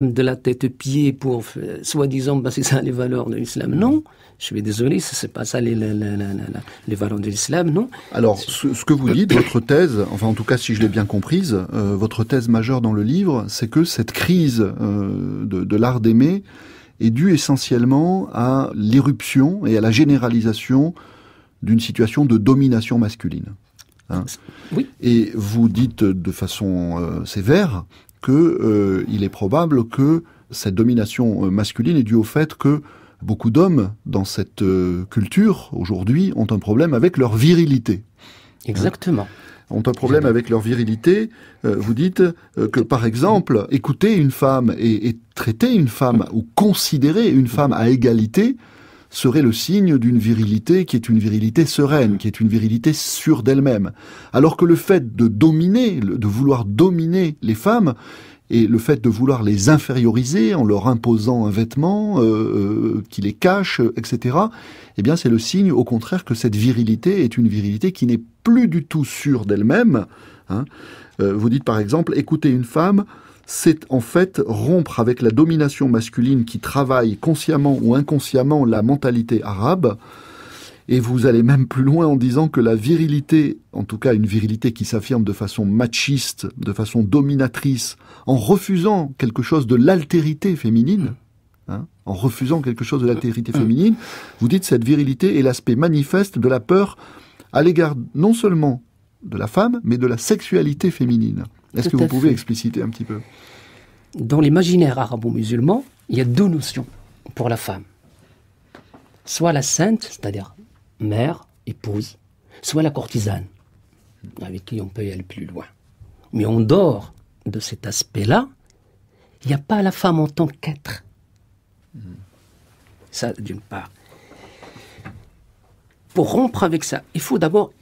de la tête pied pour euh, soi-disant bah, c'est ça les valeurs de l'islam. Non, je suis désolé, ce n'est pas ça les, valeurs de l'islam, non. Alors, ce, que vous dites, votre thèse, enfin en tout cas si je l'ai bien comprise, euh, votre thèse majeure dans le livre, c'est que cette crise euh, de, de l'art d'aimer est due essentiellement à l'éruption et à la généralisation d'une situation de domination masculine. Hein. Oui. Et vous dites de façon euh, sévère que euh, il est probable que cette domination euh, masculine est due au fait que beaucoup d'hommes dans cette culture aujourd'hui ont un problème avec leur virilité. Hein. Exactement. ont un problème avec leur virilité. vous dites que, par exemple, écouter une femme et traiter une femme ou considérer une femme à égalité, serait le signe d'une virilité qui est une virilité sereine, qui est une virilité sûre d'elle-même. Alors que le fait de dominer, de vouloir dominer les femmes, et le fait de vouloir les inférioriser en leur imposant un vêtement euh, euh, qui les cache, euh, etc., eh bien c'est le signe au contraire que cette virilité est une virilité qui n'est plus du tout sûre d'elle-même. Hein. vous dites par exemple, écoutez une femme, c'est en fait rompre avec la domination masculine qui travaille consciemment ou inconsciemment la mentalité arabe. Et vous allez même plus loin en disant que la virilité, en tout cas une virilité qui s'affirme de façon machiste, de façon dominatrice, en refusant quelque chose de l'altérité féminine, hein, en refusant quelque chose de l'altérité féminine, vous dites cette virilité est l'aspect manifeste de la peur à l'égard non seulement de la femme, mais de la sexualité féminine. Est-ce que vous pouvez expliciter un petit peu Dans l'imaginaire arabo-musulman, il y a deux notions pour la femme. Soit la sainte, c'est-à-dire mère, épouse, soit la courtisane, avec qui on peut y aller plus loin. Mais en dehors de cet aspect-là, il n'y a pas la femme en tant qu'être. Ça, d'une part. Pour rompre avec ça, il faut d'abord.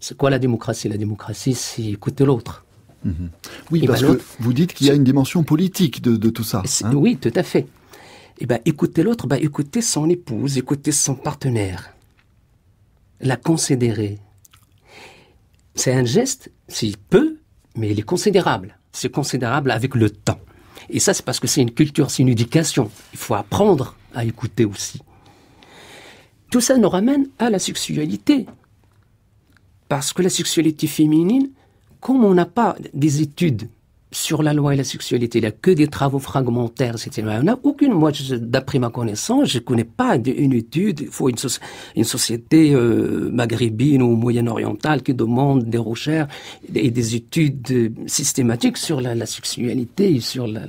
C'est quoi la démocratie La démocratie, c'est écouter l'autre. Mhm. Oui, ben parce que vous dites qu'il y a une dimension politique de, tout ça. Hein. oui, tout à fait. Et ben, écouter l'autre, ben, écouter son épouse, écouter son partenaire la considérer. C'est un geste, s'il peut mais il est considérable. C'est considérable avec le temps. Et ça, c'est parce que c'est une culture, c'est une éducation. Il faut apprendre à écouter aussi. Tout ça nous ramène à la sexualité. Parce que la sexualité féminine, comme on n'a pas des études sur la loi et la sexualité, il n'y a que des travaux fragmentaires, cest Il n'y aucune. Moi, d'après ma connaissance, je ne connais pas une étude. Il faut une, société euh, maghrébine ou moyen-orientale qui demande des recherches et des études systématiques sur la, sexualité sur la...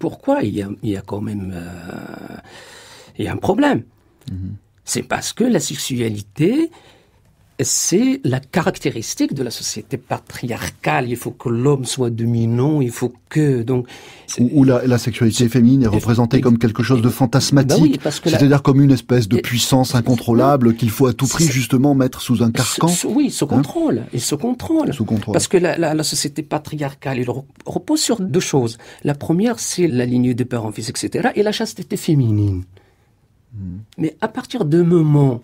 pourquoi il y, a, quand même... Euh, un problème. Mhm. C'est parce que la sexualité c'est la caractéristique de la société patriarcale. Il faut que l'homme soit dominant, il faut que donc où, la, sexualité féminine est représentée comme quelque chose de fantasmatique, bah c'est-à-dire comme une espèce de puissance incontrôlable qu'il faut à tout prix justement mettre sous un carcan. oui, sous hein. contrôle, et contrôle. Sous Parce que la, société patriarcale, repose sur deux choses. La première, c'est la lignée des parents, etc., et la chasteté féminine. Hmm. Mais à partir de moment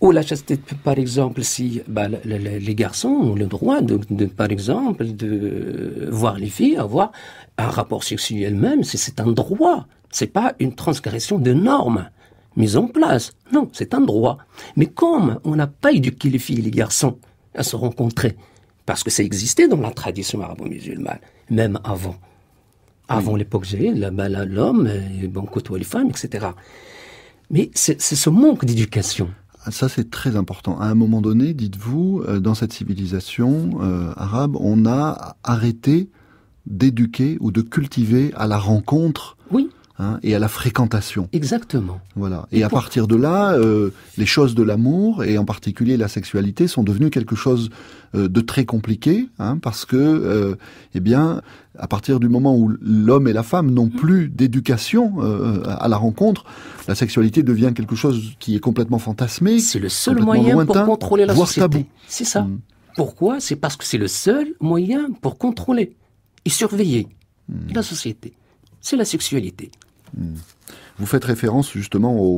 ou la chasteté, par exemple, si bah, les garçons ont le droit, de, par exemple, de euh, voir les filles avoir un rapport sexuel même, si c'est un droit, c'est pas une transgression de normes mises en place. Non, c'est un droit. Mais comme on n'a pas éduqué les filles et les garçons à se rencontrer, parce que ça existait dans la tradition arabo-musulmane, même avant. Avant l'époque l'époque bah l'homme euh, bon, côtoie les femmes, etc. Mais c'est ce manque d'éducation ça, c'est très important. À un moment donné, dites-vous, euh, dans cette civilisation euh, arabe, on a arrêté d'éduquer ou de cultiver à la rencontre oui. Hein, et à la fréquentation. Exactement. Voilà. Et, à partir de là, euh, les choses de l'amour et en particulier la sexualité sont devenues quelque chose euh, de très compliqué, hein, parce que, euh, eh bien, à partir du moment où l'homme et la femme n'ont mm. plus d'éducation à la rencontre, la sexualité devient quelque chose qui est complètement fantasmé. C'est le seul moyen pour contrôler la société. C'est ça. Mm. Pourquoi C'est parce que c'est le seul moyen pour contrôler et surveiller mm. la société. C'est la sexualité. Vous faites référence justement au